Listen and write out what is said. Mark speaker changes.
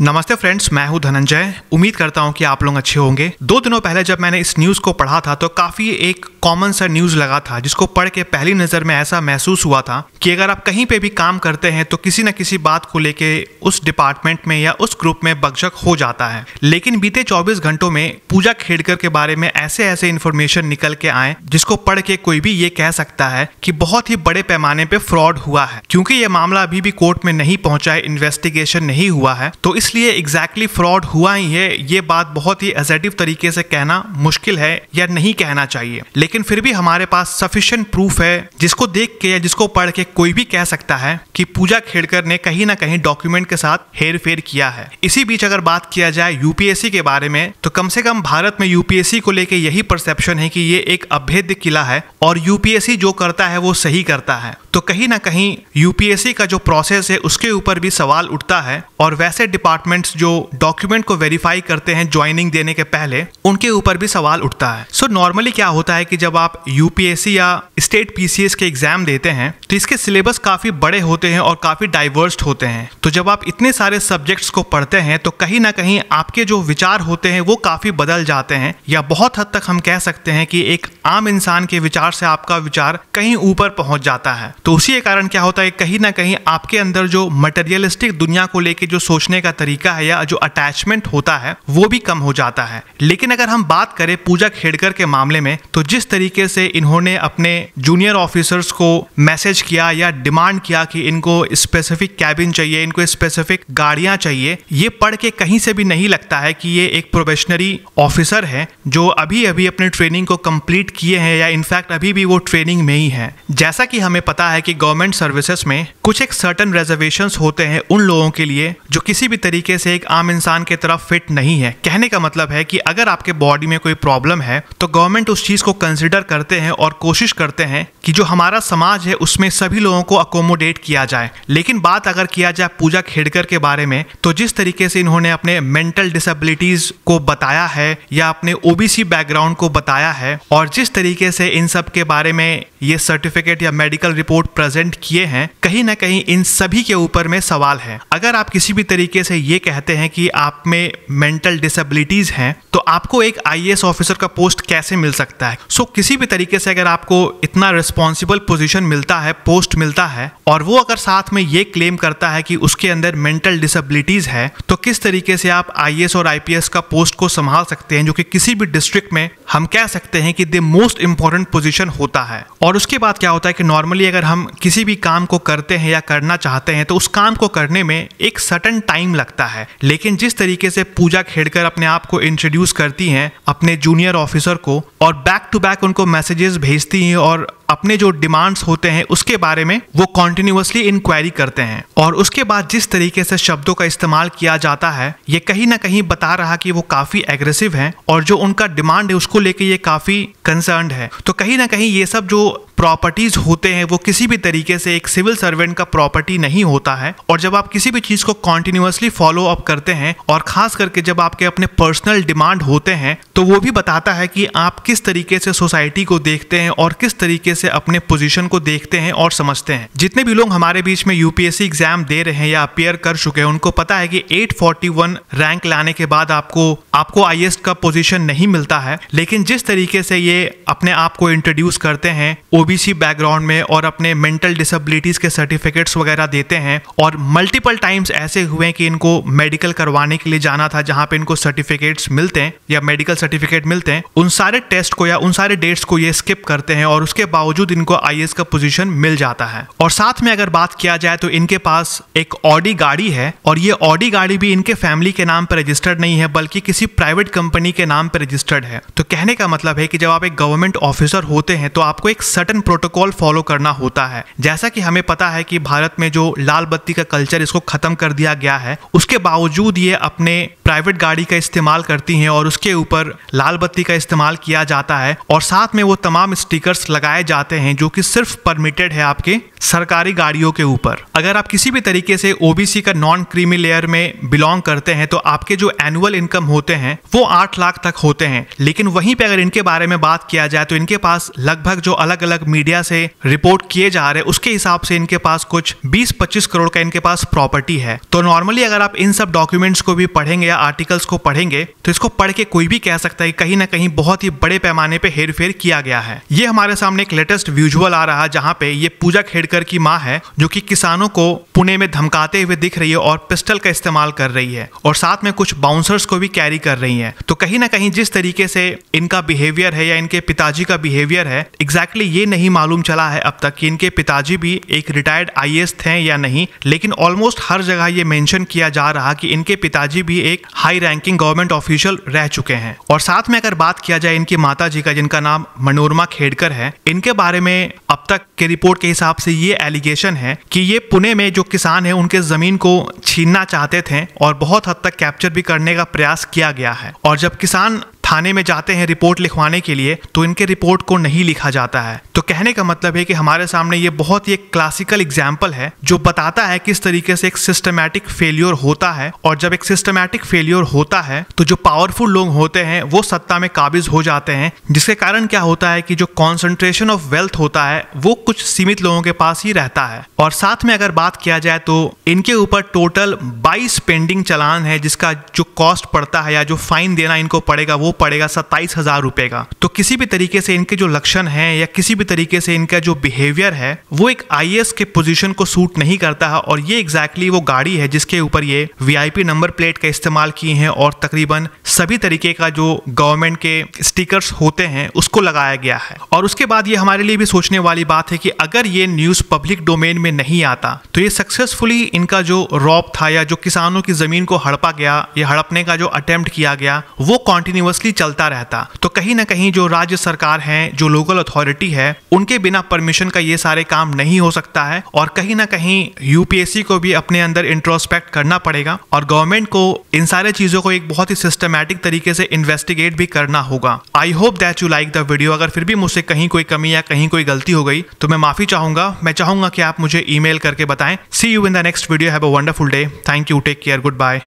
Speaker 1: नमस्ते फ्रेंड्स मैं हूं धनंजय उम्मीद करता हूं कि आप लोग अच्छे होंगे दो दिनों पहले जब मैंने इस न्यूज़ को पढ़ा था तो काफ़ी एक कॉमन सा न्यूज़ लगा था जिसको पढ़ के पहली नज़र में ऐसा महसूस हुआ था कि अगर आप कहीं पे भी काम करते हैं तो किसी न किसी बात को लेके उस डिपार्टमेंट में या उस ग्रुप में बगझक हो जाता है लेकिन बीते चौबीस घंटों में पूजा खेड़कर के बारे में ऐसे ऐसे इन्फॉर्मेशन निकल के आए जिसको पढ़ के कोई भी ये कह सकता है कि बहुत ही बड़े पैमाने पर फ्रॉड हुआ है क्योंकि ये मामला अभी भी कोर्ट में नहीं पहुंचा है इन्वेस्टिगेशन नहीं हुआ है तो इस इसलिए एग्जैक्टली फ्रॉड हुआ ही है ये बात बहुत ही एजेटिव तरीके से कहना मुश्किल है या नहीं कहना चाहिए लेकिन फिर भी हमारे पास सफिशियंट प्रूफ है जिसको देख के या जिसको पढ़ के कोई भी कह सकता है कि पूजा खेड़कर ने कहीं ना कहीं डॉक्यूमेंट के साथ हेर फेर किया है इसी बीच अगर बात किया जाए यूपीएससी के बारे में तो कम से कम भारत में यूपीएससी को लेकर यही परसेप्शन है कि ये एक अभेद्य किला है और यूपीएससी जो करता है वो सही करता है तो कहीं ना कहीं यूपीएससी का जो प्रोसेस है उसके ऊपर भी सवाल उठता है और वैसे डिपार्ट डिपार्टमेंट्स जो डॉक्यूमेंट को वेरीफाई करते हैं ज्वाइनिंग देने के पहले उनके ऊपर भी सवाल उठता है सो so, नॉर्मली क्या होता है कि जब आप यूपीएससी या स्टेट पीसीएस के एग्जाम देते हैं तो इसके सिलेबस काफी बड़े होते हैं और काफी डाइवर्स होते हैं तो जब आप इतने सारे सब्जेक्ट्स को पढ़ते हैं तो कहीं ना कहीं आपके जो विचार होते हैं वो काफी बदल जाते हैं या बहुत हद तक हम कह सकते हैं कि एक आम इंसान के विचार से आपका विचार कहीं ऊपर पहुंच जाता है तो उसी के कारण क्या होता है कहीं ना कहीं आपके अंदर जो मटेरियलिस्टिक दुनिया को लेकर जो सोचने का तरीका तरीका है या जो अटैचमेंट होता है वो भी कम हो जाता है लेकिन अगर हम बात करें पूजा खेड़कर के मामले में तो जिस तरीके से इन्होंने अपने जूनियर ऑफिसर्स को मैसेज किया या डिमांड किया कि इनको स्पेसिफिक कैबिन चाहिए इनको स्पेसिफिक गाड़ियां चाहिए ये पढ़ के कहीं से भी नहीं लगता है कि ये एक प्रोबेशनरी ऑफिसर है जो अभी अभी अपने ट्रेनिंग को कंप्लीट किए हैं या इनफैक्ट अभी भी वो ट्रेनिंग में ही है जैसा कि हमें पता है कि गवर्नमेंट सर्विसेज में कुछ एक सर्टन रिजर्वेशन होते हैं उन लोगों के लिए जो किसी भी तरीके तरीके से एक आम इंसान के तरफ फिट नहीं है कहने का मतलब है कि अगर आपके बॉडी में कोई प्रॉब्लम है तो गवर्नमेंट उस चीज़ को कंसिडर करते हैं और कोशिश करते हैं कि जो हमारा समाज है उसमें सभी लोगों को अकोमोडेट किया जाए लेकिन बात अगर किया जाए पूजा खेड़कर के बारे में तो जिस तरीके से इन्होंने अपने मेंटल डिसेबिलिटीज को बताया है या अपने ओबीसी बैकग्राउंड को बताया है और जिस तरीके से इन सब के बारे में ये सर्टिफिकेट या मेडिकल रिपोर्ट प्रेजेंट किए हैं कहीं ना कहीं इन सभी के ऊपर में सवाल है अगर आप किसी भी तरीके से ये कहते हैं कि आप में मेंटल डिसेबिलिटीज़ हैं तो आपको एक आई ऑफिसर का पोस्ट कैसे मिल सकता है सो so, किसी भी तरीके से अगर आपको इतना रिस्पॉन्सिबल पोजिशन मिलता है पोस्ट मिलता है और वो अगर साथ में ये क्लेम करता है कि उसके अंदर मेंटल डिसेबिलिटीज़ है तो किस तरीके से आप आई और आई का पोस्ट को संभाल सकते हैं जो कि किसी भी डिस्ट्रिक्ट में हम कह सकते हैं कि द मोस्ट इंपॉर्टेंट पोजीशन होता है और उसके बाद क्या होता है कि नॉर्मली अगर हम किसी भी काम को करते हैं या करना चाहते हैं तो उस काम को करने में एक सटन टाइम लगता है लेकिन जिस तरीके से पूजा खेड़कर अपने आप को इंट्रोड्यूस करती हैं अपने जूनियर ऑफिसर को और बैक टू बैक उनको मैसेजेस भेजती हैं और अपने जो डिमांड्स होते हैं उसके बारे में वो कॉन्टिन्यूसली इंक्वायरी करते हैं और उसके बाद जिस तरीके से शब्दों का इस्तेमाल किया जाता है ये कहीं ना कहीं बता रहा कि वो काफ़ी एग्रेसिव हैं और जो उनका डिमांड है उसको लेके ये काफ़ी कंसर्न है तो कहीं ना कहीं ये सब जो प्रॉपर्टीज होते हैं वो किसी भी तरीके से एक सिविल सर्वेंट का प्रॉपर्टी नहीं होता है और जब आप किसी भी चीज को कॉन्टिन्यूसली फॉलो अप करते हैं और खास करके जब आपके अपने पर्सनल डिमांड होते हैं तो वो भी बताता है कि आप किस तरीके से सोसाइटी को देखते हैं और किस तरीके से अपने पोजीशन को देखते हैं और समझते हैं जितने भी लोग हमारे बीच में यूपीएससी एग्जाम दे रहे हैं या अपियर कर चुके हैं उनको पता है कि 841 रैंक लाने के बाद आपको आपको आई का पोजीशन नहीं मिलता है लेकिन जिस तरीके से ये अपने आप को इंट्रोड्यूस करते हैं ओबीसी बैकग्राउंड में और अपने मेंटल डिसेबिलिटीज के सर्टिफिकेट्स वगैरह देते हैं और मल्टीपल टाइम्स ऐसे हुए कि इनको मेडिकल करवाने के लिए जाना था जहां पे इनको सर्टिफिकेट्स मिलते हैं या मेडिकल सर्टिफिकेट मिलते हैं उन सारे टेस्ट को या उन सारे डेट्स को ये स्किप करते हैं और उसके बाद बावजूद इनको आई का पोजीशन मिल जाता है और साथ में अगर बात किया जाए तो इनके पास एक ऑडी गाड़ी है और ये ऑडी गाड़ी भी इनके फैमिली के नाम पर रजिस्टर्ड नहीं है बल्कि किसी प्राइवेट कंपनी के नाम पर रजिस्टर्ड है तो कहने का मतलब है कि जब आप एक गवर्नमेंट ऑफिसर होते हैं तो आपको एक सर्टन प्रोटोकॉल फॉलो करना होता है जैसा कि हमें पता है कि भारत में जो लाल बत्ती का कल्चर इसको खत्म कर दिया गया है उसके बावजूद ये अपने प्राइवेट गाड़ी का इस्तेमाल करती हैं और उसके ऊपर लाल बत्ती का इस्तेमाल किया जाता है और साथ में वो तमाम स्टिकर्स लगाए जा जाते हैं जो कि सिर्फ परमिटेड है आपके सरकारी गाड़ियों के ऊपर अगर आप किसी भी तरीके से ओबीसी का नॉन क्रीमी लेयर में बिलोंग करते हैं तो आपके जो एनुअल इनकम होते हैं वो आठ लाख तक होते हैं लेकिन वहीं पे अगर इनके बारे में बात किया जाए तो इनके पास लगभग जो अलग अलग मीडिया से रिपोर्ट किए जा रहे हैं उसके हिसाब से इनके पास कुछ बीस पच्चीस करोड़ का इनके पास प्रॉपर्टी है तो नॉर्मली अगर आप इन सब डॉक्यूमेंट्स को भी पढ़ेंगे या आर्टिकल्स को पढ़ेंगे तो इसको पढ़ के कोई भी कह सकता है कहीं ना कहीं बहुत ही बड़े पैमाने पर हेर किया गया है ये हमारे सामने एक लेटर लेटेस्ट विजुअल आ रहा है जहां पे ये पूजा खेड़कर की माँ है जो कि किसानों को पुणे में धमकाते हुए दिख रही है और पिस्टल का इस्तेमाल कर रही है और साथ में कुछ बाउंसर्स को भी कैरी कर रही है तो कहीं ना कहीं जिस तरीके से इनका बिहेवियर है या इनके पिताजी का बिहेवियर है एग्जैक्टली exactly ये नहीं मालूम चला है अब तक कि इनके पिताजी भी एक रिटायर्ड आई थे या नहीं लेकिन ऑलमोस्ट हर जगह ये मेंशन किया जा रहा कि इनके पिताजी भी एक हाई रैंकिंग गवर्नमेंट ऑफिशियल रह चुके हैं और साथ में अगर बात किया जाए इनकी माता जी का जिनका नाम मनोरमा खेड़कर है इनके बारे में अब तक के रिपोर्ट के हिसाब से ये एलिगेशन है कि ये पुणे में जो किसान है उनके ज़मीन को छीनना चाहते थे और बहुत हद तक कैप्चर भी करने का प्रयास किया गया है और जब किसान थाने में जाते हैं रिपोर्ट लिखवाने के लिए तो इनके रिपोर्ट को नहीं लिखा जाता है तो कहने का मतलब है कि हमारे सामने ये बहुत ही एक क्लासिकल एग्जाम्पल है जो बताता है किस तरीके से एक सिस्टमैटिक फेल्योर होता है और जब एक सिस्टमैटिक फेल्योर होता है तो जो पावरफुल लोग होते हैं वो सत्ता में काबिज हो जाते हैं जिसके कारण क्या होता है कि जो कॉन्सेंट्रेशन ऑफ वेल्थ होता है वो कुछ सीमित लोगों के पास ही रहता है और साथ में अगर बात किया जाए तो इनके ऊपर टोटल बाईस पेंडिंग चलान है जिसका जो कॉस्ट पड़ता है या जो फाइन देना इनको पड़ेगा वो पड़ेगा सत्ताईस हजार रुपए का तो किसी भी तरीके से इनके जो लक्षण है या किसी भी तरीके से इनका जो बिहेवियर है वो एक आई के पोजिशन को सूट नहीं करता है और ये एग्जैक्टली exactly वो गाड़ी है जिसके ऊपर ये वीआईपी नंबर प्लेट का इस्तेमाल किए हैं और तकरीबन सभी तरीके का जो गवर्नमेंट के स्टिकर्स होते हैं उसको लगाया गया है और उसके बाद ये हमारे लिए भी सोचने वाली बात है कि अगर ये न्यूज पब्लिक डोमेन में नहीं आता तो ये सक्सेसफुली इनका जो रॉप था या जो किसानों की जमीन को हड़पा गया या हड़पने का जो अटेम्प्ट किया गया वो कॉन्टिन्यूसली ही चलता रहता तो कहीं ना कहीं जो राज्य सरकार है जो लोकल अथॉरिटी है उनके बिना परमिशन का ये सारे काम नहीं हो सकता है और कहीं ना कहीं यूपीएससी को भी अपने अंदर इंट्रोस्पेक्ट करना पड़ेगा और गवर्नमेंट को इन सारे चीज़ों को एक बहुत ही सिस्टमेटिक तरीके से इन्वेस्टिगेट भी करना होगा I hope that you like the video अगर फिर भी मुझसे कहीं कोई कमी या कहीं कोई गलती हो गई तो मैं माफ़ी चाहूंगा मैं चाहूंगा कि आप मुझे ईमेल करके बताएं see you in the next video have a wonderful day thank you take care good bye